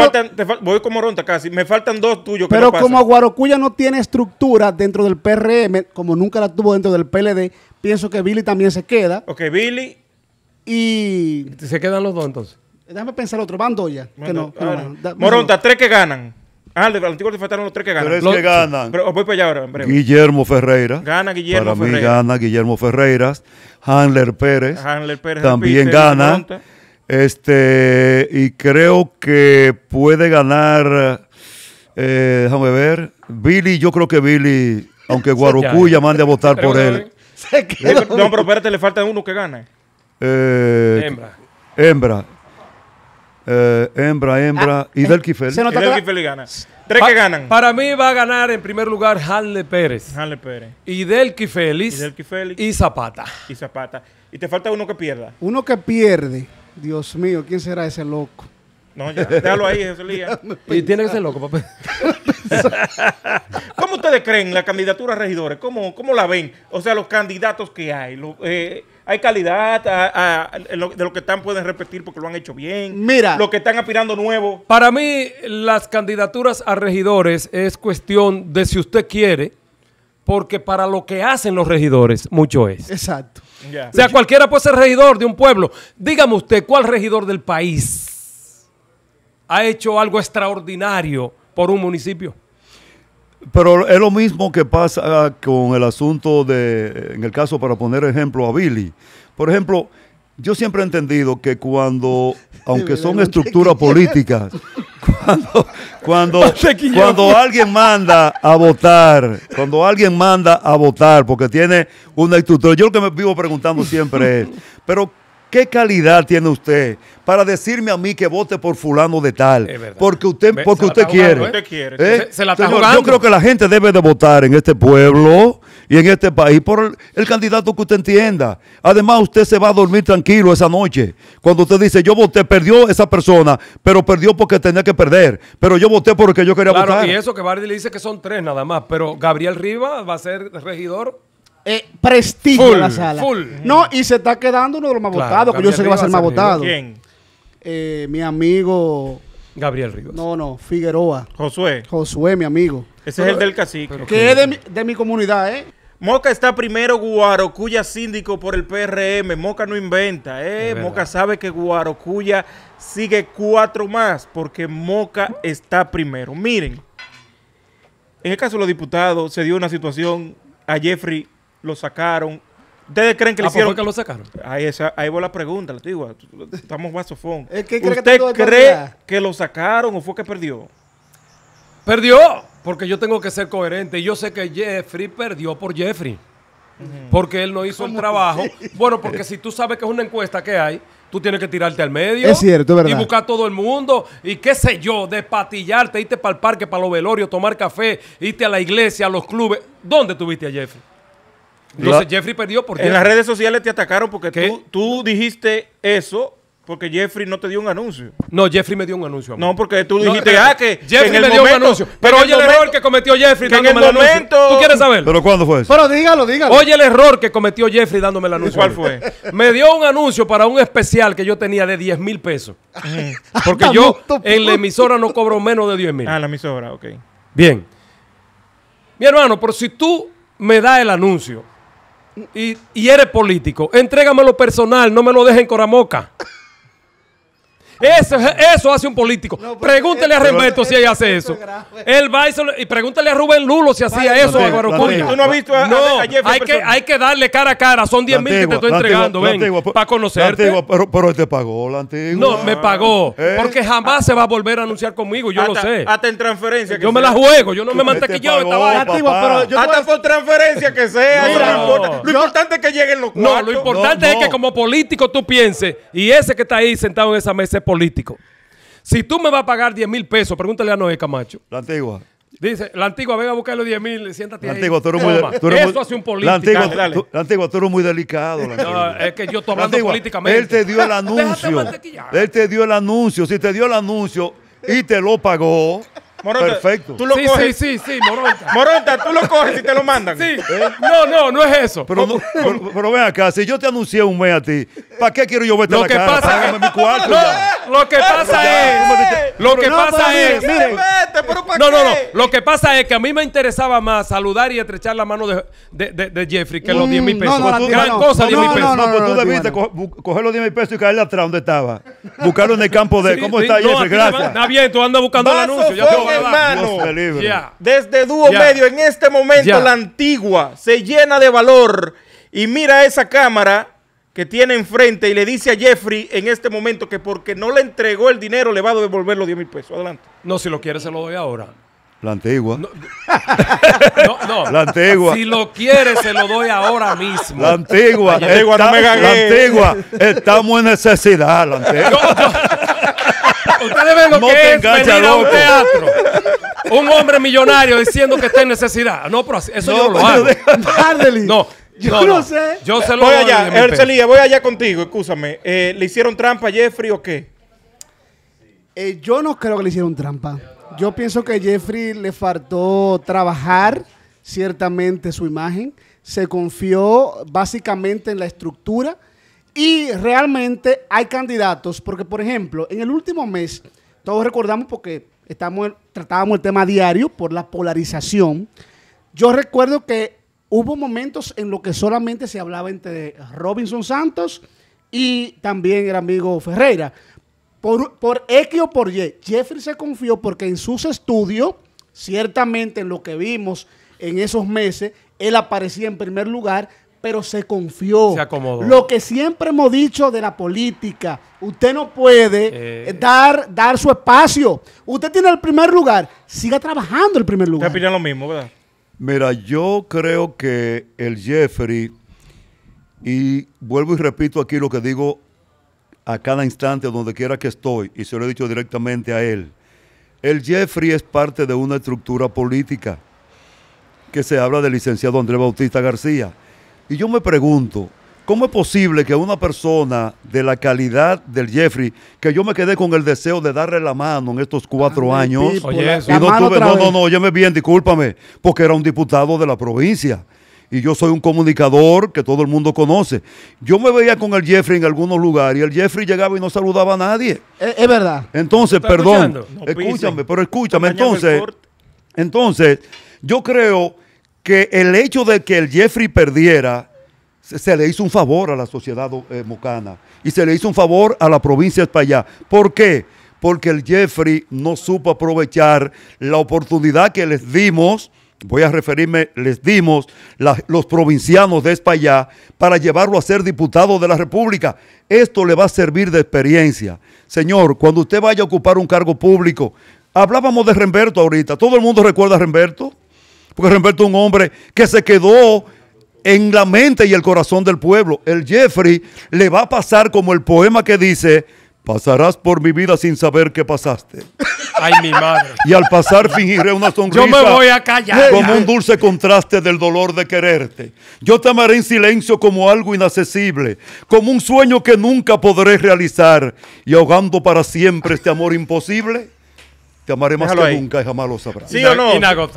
voy como Moronta casi. Me faltan dos tuyos. pero como Guarocuya no tiene estructura dentro del PRM, como nunca la tuvo dentro del PLD, pienso que Billy también se queda. Ok, Billy. Y. ¿Se quedan los dos entonces? Déjame pensar otro. Bandoya. Moronta, tres que ganan. Ah, el de faltaron los tres que ganan. Tres que ganan. Pero ahora, Guillermo Ferreira. Gana Guillermo para Ferreira. Para mí gana Guillermo Ferreiras. Handler Pérez. También gana. Este, y creo que puede ganar, eh, déjame ver, Billy, yo creo que Billy, aunque Guarocuya mande a votar por él. No, pero espérate, le falta uno que gane. Eh, hembra. Hembra. Eh, hembra, hembra ah, y eh, del Kifel. Se nota que- gana. Tres que ganan. Para mí va a ganar en primer lugar Hanle Pérez, Hanle Pérez. y Delky Y y Zapata. y Zapata. Y te falta uno que pierda. Uno que pierde. Dios mío, ¿quién será ese loco? No, ya. Déjalo ahí, José Lía. Y tiene que ser loco, papá. ¿Cómo ustedes creen la candidatura a regidores? ¿Cómo, ¿Cómo la ven? O sea, los candidatos que hay. Eh, hay calidad de lo que están pueden repetir porque lo han hecho bien. Mira. Lo que están aspirando nuevo. Para mí, las candidaturas a regidores es cuestión de si usted quiere, porque para lo que hacen los regidores, mucho es. Exacto. O sea, cualquiera puede ser regidor de un pueblo. Dígame usted, ¿cuál regidor del país ha hecho algo extraordinario por un municipio? Pero es lo mismo que pasa con el asunto de, en el caso para poner ejemplo a Billy. Por ejemplo, yo siempre he entendido que cuando, aunque son estructuras políticas, cuando, cuando, alguien manda a votar, cuando alguien manda a votar porque tiene una estructura, yo lo que me vivo preguntando siempre es, pero ¿Qué calidad tiene usted para decirme a mí que vote por fulano de tal? Porque usted, porque ¿eh? usted quiere. ¿Eh? yo creo que la gente debe de votar en este pueblo y en este país por el, candidato que usted entienda. Además, usted se va a dormir tranquilo esa noche. Cuando usted dice, yo voté, perdió esa persona, pero perdió porque tenía que perder. Pero yo voté porque yo quería claro, votar. Y eso que Bardi le dice que son tres nada más. Pero Gabriel Rivas va a ser regidor eh, prestigio en la sala. No, y se está quedando uno de los más votados, que yo sé que va a ser más votado. ¿Quién? Eh, mi amigo. Gabriel Ríos No, no, Figueroa. Josué. Josué, mi amigo. Ese es el del cacique. Que es de mi, comunidad, ¿eh? Moca está primero, Cuya síndico por el PRM. Moca no inventa, ¿eh? Moca sabe que Cuya sigue cuatro más porque Moca está primero. Miren, en el caso de los diputados se dio una situación a Jeffrey lo sacaron. ¿Ustedes creen que hicieron? lo sacaron? Ahí, esa, va la pregunta, la estamos más ¿Usted cree, que, lo sacaron o fue que perdió? Perdió, porque yo tengo que ser coherente. Yo sé que Jeffrey perdió por Jeffrey, porque él no hizo el trabajo. Bueno, porque si tú sabes que es una encuesta que hay, tú tienes que tirarte al medio. Es cierto, Y buscar a todo el mundo. Y qué sé yo, despatillarte, irte para el parque, para los velorios, tomar café, irte a la iglesia, a los clubes. ¿Dónde tuviste a Jeffrey? Entonces Jeffrey perdió porque... En las redes sociales te atacaron porque tú, dijiste eso porque Jeffrey no te dio un anuncio. No, Jeffrey me dio un anuncio. No, porque tú dijiste, ah, que Jeffrey me dio un anuncio. Pero oye el, error que cometió Jeffrey dándome el, anuncio. ¿Tú quieres saber? ¿Pero cuándo fue eso? Pero dígalo, dígalo. Oye el error que cometió Jeffrey dándome el anuncio. ¿Cuál fue? me dio un anuncio para un especial que yo tenía de 10 mil pesos. Porque yo en la pues. emisora no cobro menos de 10 mil. Ah, la emisora, ok. Bien. Mi hermano, Por si tú me das el anuncio y, eres político. Entrégamelo personal, no me lo dejen coramoca. Eso, eso hace un político. pregúntele a Remberto si ella hace eso. Él va y, pregúntele a Rubén Lulo si hacía eso no hay, que, hay que darle cara a cara. Son 10 mil que te estoy entregando, ven, para conocerte. pero, pero, él te pagó la antigua. No, me pagó. Ah, ¿eh? Porque jamás se va a volver a anunciar conmigo, yo lo sé. Hasta en transferencia. Que yo me la juego, yo no me mantequillado esta yo Hasta por transferencia que sea. Lo importante es que lleguen los cuartos. No, lo importante es que como político tú pienses, y ese que está ahí sentado en esa mesa político. Si tú me vas a pagar 10 mil pesos, pregúntale a Noé Camacho. La antigua. Dice, la antigua, venga a buscar los 10 mil, siéntate la antigua, Tú eres muy Eso hace un político. La antigua, Tú, eres muy delicado. no, es que yo estoy hablando políticamente. Él te dio el anuncio. él te dio el anuncio. Si te dio el anuncio y te lo pagó, Moronta, Perfecto. Tú lo sí, coges. Sí, sí, sí, Moronta. Moronta, tú lo coges y te lo mandan. Sí. No, no, no es eso. Pero, ven acá, si yo te anuncié un mes a ti, ¿para qué quiero yo verte lo la que cara? Pasa que mi cuarto no, Lo que pasa es... Lo que pasa pues, es... Mire, no, no, no. Lo que pasa es que a mí me interesaba más saludar y estrechar la mano de, de, de, de Jeffrey que los 10 mil mm, pesos. No, no, Gran cosa, 10 mil pesos. No, pero pues, tú debiste coger los 10 mil pesos y caerle atrás donde estaba. Buscarlo en el campo de... ¿Cómo está Jeffrey? Gracias. Está bien, tú andas buscando el anuncio hermano. Desde Dúo Medio, en este momento, la antigua se llena de valor y mira esa cámara que tiene enfrente y le dice a Jeffrey en este momento que porque no le entregó el dinero le va a devolver los 10 mil pesos. Adelante. No, si lo quiere se lo doy ahora. La antigua. No, no, La antigua. Si lo quiere, se lo doy ahora mismo. La antigua. antigua, la antigua. Estamos en necesidad, la antigua. Ustedes ven lo que es un teatro. Un hombre millonario diciendo que está en necesidad. No, pero eso no, yo no lo hago. No, yo no, sé. Yo se lo voy allá. voy allá contigo, escúchame. Eh, ¿Le hicieron trampa a Jeffrey o qué? Eh, yo no creo que le hicieron trampa. Yo pienso que a Jeffrey le faltó trabajar ciertamente su imagen. Se confió básicamente en la estructura y realmente hay candidatos, porque por ejemplo, en el último mes, todos recordamos porque tratábamos el tema diario por la polarización, yo recuerdo que hubo momentos en los que solamente se hablaba entre Robinson Santos y también el amigo Ferreira. Por, por X o por Y, Jeffrey se confió porque en sus estudios, ciertamente en lo que vimos en esos meses, él aparecía en primer lugar, pero se confió. Se acomodó. Lo que siempre hemos dicho de la política, usted no puede eh. dar, dar su espacio. Usted tiene el primer lugar, siga trabajando el primer lugar. Te opinan lo mismo, ¿verdad? Mira, yo creo que el Jeffrey, y vuelvo y repito aquí lo que digo a cada instante, donde quiera que estoy, y se lo he dicho directamente a él, el Jeffrey es parte de una estructura política que se habla del licenciado Andrés Bautista García y yo me pregunto, ¿cómo es posible que una persona de la calidad del Jeffrey, que yo me quedé con el deseo de darle la mano en estos cuatro años, y no, tuve, no, no, no, óyeme bien, discúlpame, porque era un diputado de la provincia y yo soy un comunicador que todo el mundo conoce. Yo me veía con el Jeffrey en algunos lugares y el Jeffrey llegaba y no saludaba a nadie. Es, verdad. Entonces, perdón, escúchame, pero escúchame. Entonces, entonces, yo creo que el hecho de que el Jeffrey perdiera, se, le hizo un favor a la sociedad eh, mocana y se le hizo un favor a la provincia de España. ¿Por qué? Porque el Jeffrey no supo aprovechar la oportunidad que les dimos voy a referirme, les dimos los provincianos de España para llevarlo a ser diputado de la República. Esto le va a servir de experiencia. Señor, cuando usted vaya a ocupar un cargo público, hablábamos de Remberto ahorita, todo el mundo recuerda a Remberto. Porque es un hombre que se quedó en la mente y el corazón del pueblo. El Jeffrey le va a pasar como el poema que dice, pasarás por mi vida sin saber que pasaste. Ay, mi madre. Y al pasar fingiré una sonrisa. Yo me voy a callar. Como un dulce contraste del dolor de quererte. Yo te amaré en silencio como algo inaccesible, como un sueño que nunca podré realizar y ahogando para siempre este amor imposible te más que nunca y jamás lo sabrás. ¿Sí o no?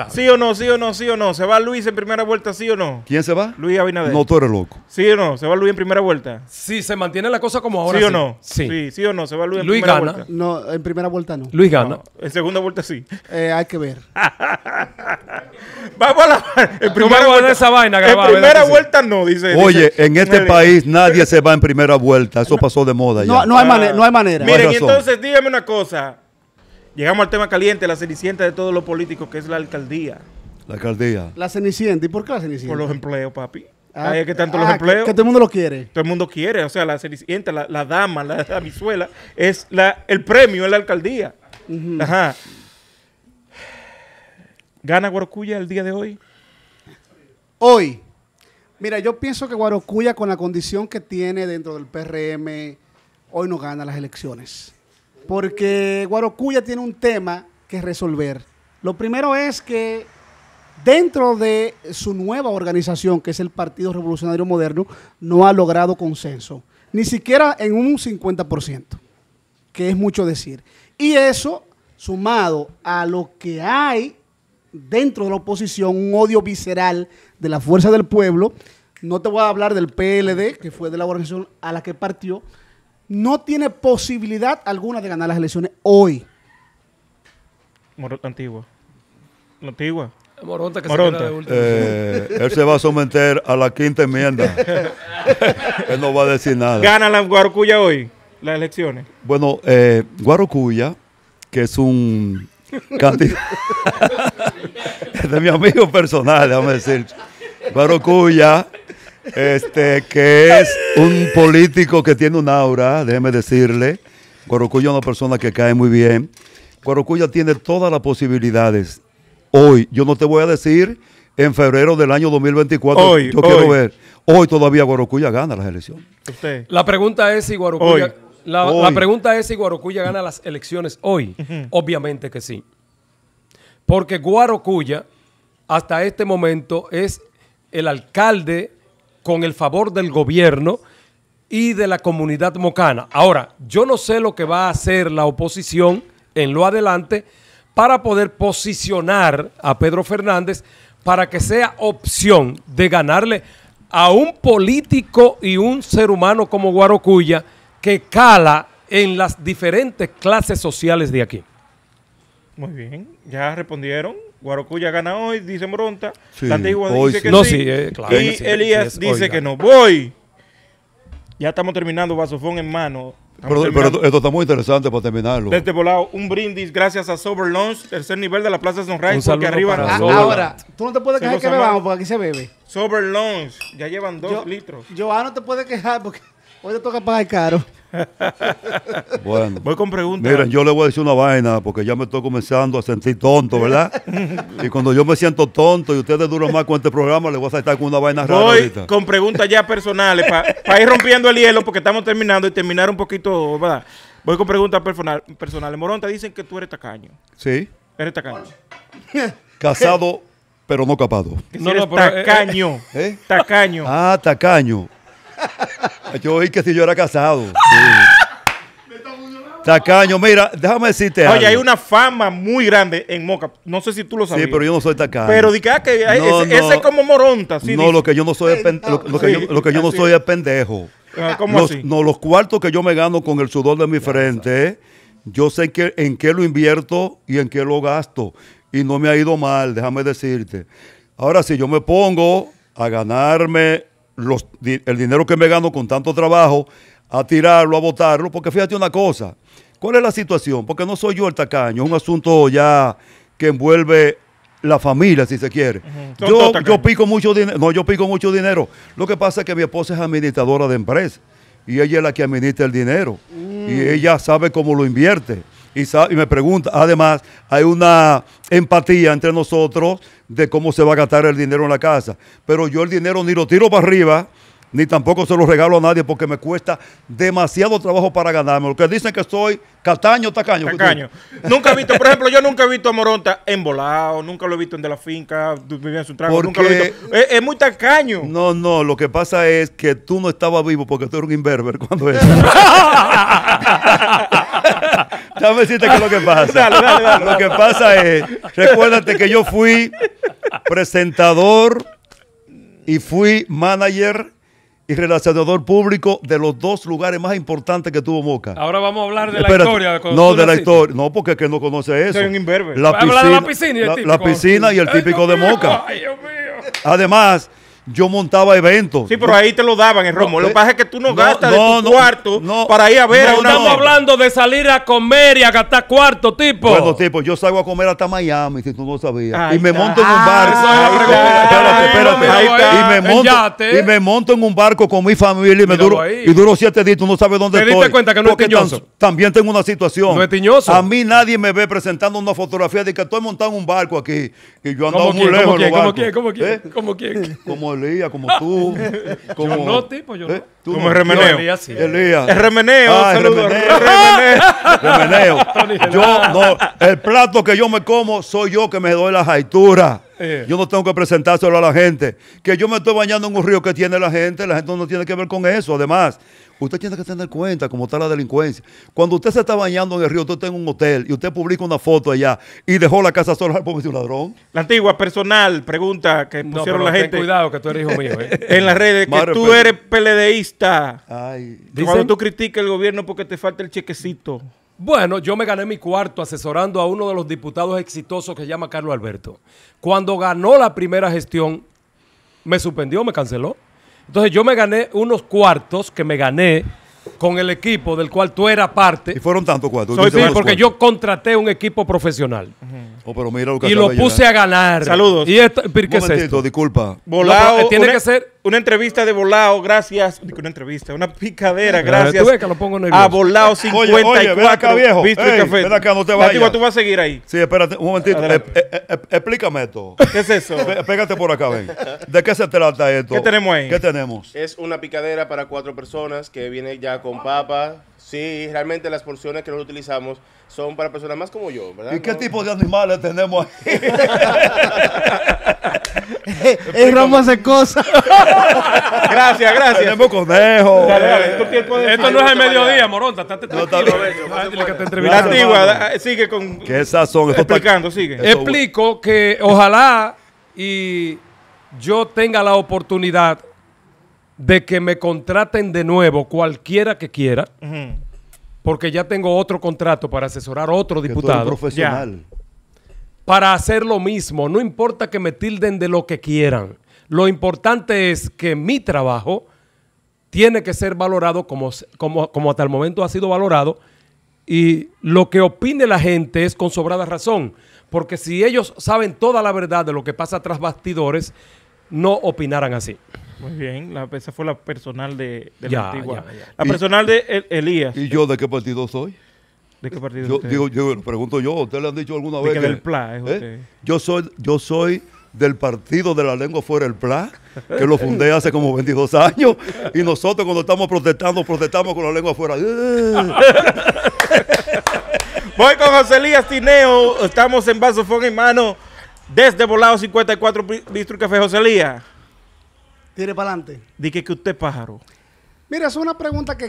¿Sí o no? ¿Sí o no? ¿Sí o no? ¿Se va Luis en primera vuelta? ¿Sí o no? ¿Quién se va? Luis Abinader. No, tú eres loco. ¿Sí o no? ¿Se va Luis en primera vuelta? Sí, se mantiene la cosa como ahora. ¿Sí o no? Sí. Sí, o no. ¿Se va Luis en Luis primera gana. vuelta? No, en primera vuelta no. Luis gana. en segunda vuelta sí. Eh, hay que ver. Vamos a la. En primera vuelta esa vaina, En primera vuelta no, dice. Oye, en este país nadie se va en primera vuelta. Eso pasó de moda ya. No, hay, manera ah. no hay manera. Miren, entonces dígame una cosa. Llegamos al tema caliente, la cenicienta de todos los políticos, que es la alcaldía. La alcaldía. La cenicienta. ¿Y por qué la cenicienta? Por los empleos, papi. Ah, Ahí que tanto los ah, empleos. Que, todo el mundo lo quiere. Todo el mundo quiere. O sea, la cenicienta, la, dama, la damizuela, es la, el premio en la alcaldía. Ajá. ¿Gana Guarocuya el día de hoy? Hoy. Mira, yo pienso que Guarocuya, con la condición que tiene dentro del PRM, hoy no gana las elecciones porque Guarocuya tiene un tema que resolver. Lo primero es que dentro de su nueva organización, que es el Partido Revolucionario Moderno, no ha logrado consenso, ni siquiera en un 50%, que es mucho decir. Y eso, sumado a lo que hay dentro de la oposición, un odio visceral de la fuerza del pueblo, no te voy a hablar del PLD, que fue de la organización a la que partió, no tiene posibilidad alguna de ganar las elecciones hoy. Mor Antigua. Antigua. Moronta que eh, él se va a someter a la quinta enmienda. él no va a decir nada. ¿Gana la Guarocuya hoy las elecciones? Bueno, eh, Guarocuya, que es un Es de mi amigo personal, déjame decir. Guarocuya este, que es un político que tiene un aura, déjeme decirle. Guarocuya es una persona que cae muy bien. Guarocuya tiene todas las posibilidades. Hoy, yo no te voy a decir en febrero del año 2024. Hoy, yo quiero ver. Hoy todavía Guarocuya gana las elecciones. La pregunta es si Guarocuya. La, pregunta es si gana las elecciones hoy. Obviamente que sí. Porque Guarocuya, hasta este momento, es el alcalde con el favor del gobierno y de la comunidad mocana. Ahora, yo no sé lo que va a hacer la oposición en lo adelante para poder posicionar a Pedro Fernández para que sea opción de ganarle a un político y un ser humano como Guarocuya que cala en las diferentes clases sociales de aquí. Muy bien, ya respondieron Guarocuya gana hoy, dice Moronta. Sí, eh, dice que sí. y Elías dice que no. Voy. Ya estamos terminando, vasofón en mano. Pero, esto está muy interesante para terminarlo. Desde este volado, un brindis gracias a Sober Lounge, tercer nivel de la Plaza Sunrise. Porque arriba. ah, ahora, tú no te puedes quejar que bebamos, porque aquí se bebe. Sober Lounge, ya llevan dos litros. Yo no te puedes quejar porque. Hoy te toca pagar caro. Bueno. Voy con preguntas. Miren, yo le voy a decir una vaina porque ya me estoy comenzando a sentir tonto, ¿verdad? y cuando yo me siento tonto y ustedes duran más con este programa, les voy a saltar con una vaina rara. Voy con preguntas ya personales para ir rompiendo el hielo porque estamos terminando y terminar un poquito, ¿verdad? Voy con preguntas personal, personales. Morón, te dicen que tú eres tacaño. Sí. Eres tacaño. Casado, pero no capado. No, no, pero, tacaño. ¿Eh? Tacaño. Ah, tacaño. Yo oí que si yo era casado. Tacaño, mira, déjame decirte Oye, hay una fama muy grande en Moca. No sé si tú lo sabes. Sí, pero yo no soy tacaño. Pero di que, ah, ese, es como moronta. Sí, no, lo que yo no soy es, pendejo. No, los cuartos que yo me gano con el sudor de mi frente, yo sé en qué lo invierto y en qué lo gasto. Y no me ha ido mal, déjame decirte. Ahora, si yo me pongo a ganarme el dinero que me gano con tanto trabajo a tirarlo, a botarlo porque fíjate una cosa, ¿cuál es la situación? Porque no soy yo el tacaño, es un asunto ya que envuelve la familia, si se quiere. yo, pico mucho dinero, no, yo pico mucho dinero. Lo que pasa es que mi esposa es administradora de empresa y ella es la que administra el dinero y mm. ella sabe cómo lo invierte y, me pregunta. Además, hay una empatía entre nosotros de cómo se va a gastar el dinero en la casa. Pero yo el dinero ni lo tiro para arriba, ni tampoco se lo regalo a nadie porque me cuesta demasiado trabajo para ganarme. Lo que dicen que soy cataño, tacaño. Tacaño. Nunca he visto, por ejemplo, yo nunca he visto a Moronta embolado, nunca lo he visto en de la finca, en su trago, nunca lo he visto. Es, muy tacaño. No, no, lo que pasa es que tú no estabas vivo porque tú eras un inverber cuando eso. Déjame decirte qué es lo que pasa. Lo que pasa es, recuérdate que yo fui presentador y fui manager y relacionador público de los dos lugares más importantes que tuvo Moca. Ahora vamos a hablar de la historia. no, de la historia. No, porque es que no conoce eso. un imberbe. La piscina, de la piscina y el típico, de Moca. Ay, Dios mío. Además, yo montaba eventos. Sí, pero ahí te lo daban en eh, Romo. lo eh, que pasa es que tú no, gastas no, de tu cuarto para ir a ver a una Estamos hablando de salir a comer y a gastar cuarto, tipo. Bueno, tipo, yo salgo a comer hasta Miami, si tú no sabías. y me monto en un barco. Espérate, espérate. y, me monto, y me monto en un barco con mi familia y me duro, y duro siete días. Tú no sabes dónde estoy. Te diste cuenta que no es tiñoso. también tengo una situación. No es A mí nadie me ve presentando una fotografía de que estoy montado en un barco aquí. Y yo ando muy lejos. ¿Cómo quién? ¿Cómo quién? ¿Eh? ¿Cómo quién? Elías, como tú. como, no, yo ¿Eh? Remeneo. El el plato que yo me como soy yo que me doy las alturas. Eh. Yo no tengo que presentárselo a la gente. Que yo me estoy bañando en un río que tiene la gente, la gente no tiene que ver con eso. Además, Usted tiene que tener cuenta cómo está la delincuencia. Cuando usted se está bañando en el río, usted está en un hotel y usted publica una foto allá y dejó la casa sola porque es un ladrón. La antigua personal pregunta que pusieron la gente. cuidado que tú eres hijo mío. Eh. en las redes, que tú eres PLDista. Ay. Cuando tú criticas el gobierno porque te falta el chequecito. Bueno, yo me gané mi cuarto asesorando a uno de los diputados exitosos que se llama Carlos Alberto. Cuando ganó la primera gestión, me suspendió, me canceló. Entonces yo me gané unos cuartos que me gané con el equipo del cual tú eras parte. Y fueron tantos cuartos. porque yo contraté un equipo profesional. Oh, y lo puse a ganar. Saludos. Y esto, es disculpa. Pues, eh, tiene que ser una entrevista de volado gracias. Una entrevista, una picadera, eh, gracias. A Volao 54. Oye, oye, ven acá, viejo. café. ven acá, no te vayas. tú vas a seguir ahí. Sí, espérate, un momentito. Eh, eh, explícame esto. ¿Qué es eso? Pégate por acá, ven. ¿De qué se trata esto? ¿Qué tenemos ahí? ¿Qué tenemos? Es una picadera para cuatro personas que viene ya con papa. Sí, realmente las porciones que nosotros utilizamos son para personas más como yo, ¿verdad? ¿Y qué tipo de animales tenemos ahí el a hace cosas. gracias, gracias. Tenemos conejos Esto no es el mediodía, morón. Estate tranquilo. La antigua, eh, sigue con. Qué sazón. Explicando, sigue. Explico que ojalá y yo tenga la oportunidad de que me contraten de nuevo cualquiera que quiera, porque ya tengo otro contrato para asesorar a otro diputado. profesional. Ya para hacer lo mismo. No importa que me tilden de lo que quieran. Lo importante es que mi trabajo tiene que ser valorado como, como, hasta el momento ha sido valorado. Y lo que opine la gente es con sobrada razón, porque si ellos saben toda la verdad de lo que pasa tras bastidores, no opinaran así. Muy bien, la, esa fue la personal de, la antigua. La personal de e-, Elías. ¿Y yo de qué partido soy? ¿De qué partido yo, yo pregunto yo, ¿usted le han dicho alguna vez? Que que, es eh? usted. Yo soy, yo soy del partido de la lengua fuera el PLA, que lo fundé hace como 22 años, y nosotros cuando estamos protestando, protestamos con la lengua fuera. Voy con José Elías Tineo, estamos en Vaso en mano, desde Volado 54 Bistro y Café José Elías. Tire para adelante. Dije que usted pájaro. Mira, es una pregunta que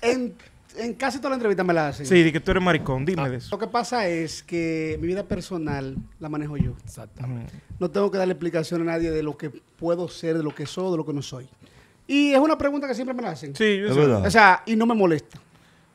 en casi toda la entrevista me la hacen. Sí, de que tú eres maricón, dime ah, de eso. Lo que pasa es que mi vida personal la manejo yo. Exactamente. No tengo que darle explicación a nadie de lo que puedo ser, de lo que soy, de lo que no soy. Y es una pregunta que siempre me la hacen. Sí, es verdad. O sea, y no me molesta.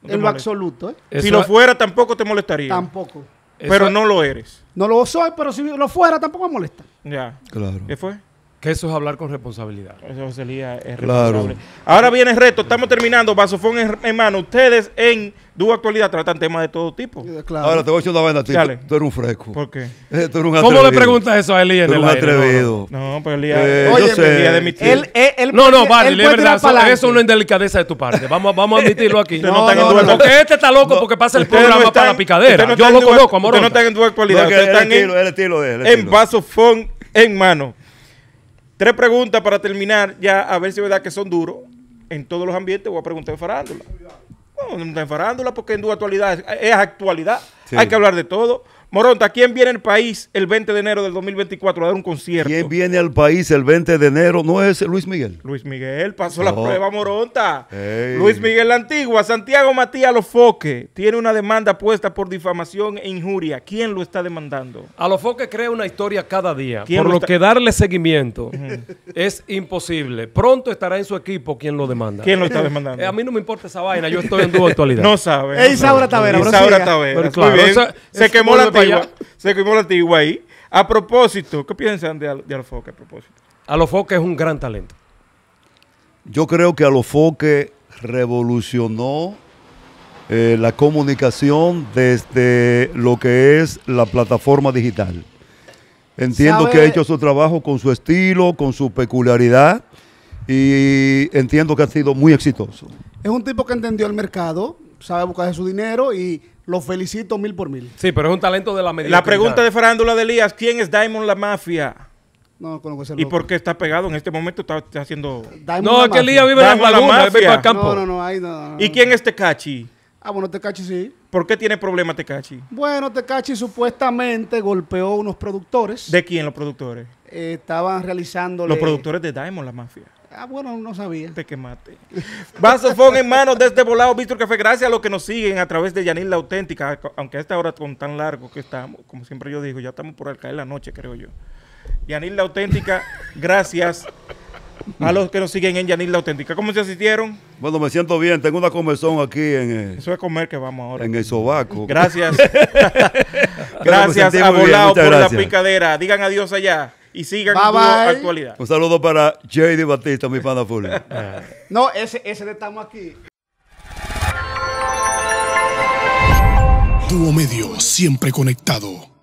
en lo absoluto. ¿eh? si lo fuera, tampoco te molestaría. Tampoco. pero no lo eres. No lo soy, pero si lo fuera, tampoco me molesta. Ya. Claro. ¿Qué fue? Que eso es hablar con responsabilidad. Eso sería es responsable. Ahora viene el reto, estamos terminando. Vasofón en, mano. Ustedes en Dúo Actualidad tratan temas de todo tipo. Ahora te voy a echar una vaina a ti. Dale. Tú, eres un fresco. ¿Por qué? Eh, tú eres un ¿Cómo le preguntas eso a Elías? Tú eres un atrevido. No, pero Elías. Eh, yo sé. Él, eh, él, no, no, Vale. es verdad. Eso, es no es delicadeza de tu parte. Vamos, vamos a admitirlo aquí. no, porque este está loco porque pasa el programa para la picadera. yo lo conozco, amor. Que no está en Dúo Actualidad. en el estilo de él. En Vasofón en mano. Tres preguntas para terminar ya, a ver si es verdad que son duros. En todos los ambientes voy a preguntar en farándula. No, en farándula porque en duda actualidad es actualidad. Hay que hablar de todo. Moronta, ¿quién viene al país el 20 de enero del 2024 a dar un concierto? ¿Quién viene al país el 20 de enero? ¿No es Luis Miguel? Luis Miguel pasó la prueba, Moronta. Luis Miguel la Antigua, Santiago Matías Lofoque, tiene una demanda puesta por difamación e injuria. ¿Quién lo está demandando? A Lofoque crea una historia cada día, por lo, que darle seguimiento es imposible. Pronto estará en su equipo quien lo demanda. ¿Quién lo está demandando? Eh, a mí no me importa esa vaina, yo estoy en duda actualidad. No sabe. Es Isaura Tavera. Isaura Tavera. se quemó la a propósito, ¿qué piensan de, Alofoque a propósito? Alofoque es un gran talento. Yo creo que Alofoque revolucionó eh, la comunicación desde lo que es la plataforma digital. Entiendo que ha hecho su trabajo con su estilo, con su peculiaridad y entiendo que ha sido muy exitoso. Es un tipo que entendió el mercado, sabe buscar su dinero y lo felicito mil por mil. Sí, pero es un talento de la medida. La pregunta de Farándula de Elías, ¿quién es Diamond la Mafia? No, con lo que ¿Y por qué está pegado? En este momento está, haciendo... no, es que Elías vive en la laguna, No, no, no, ¿Y quién es Tecachi? Ah, bueno, Tecachi sí. ¿Por qué tiene problemas Tecachi? Bueno, Tecachi supuestamente golpeó unos productores. ¿De quién los productores? Eh, estaban realizando... Los productores de Diamond la Mafia. Ah, bueno, no sabía. Te quemaste. Vasofón en manos desde este Volado Víctor Café. Gracias a los que nos siguen a través de Yanil La Auténtica. Aunque a esta hora con tan largo que estamos, como siempre yo digo, ya estamos por al caer la noche, creo yo. Yanil La Auténtica, gracias a los que nos siguen en Yanil La Auténtica. ¿Cómo se asistieron? Bueno, me siento bien. Tengo una comezón aquí en... El, Eso es comer que vamos ahora. En el sobaco. Gracias. gracias a Volado por la picadera. Digan adiós allá y sigan bye, actualidad. Un saludo para JD Batista, mi de full. Ah. no, ese, ese de estamos aquí. Dúo Medio, siempre conectado.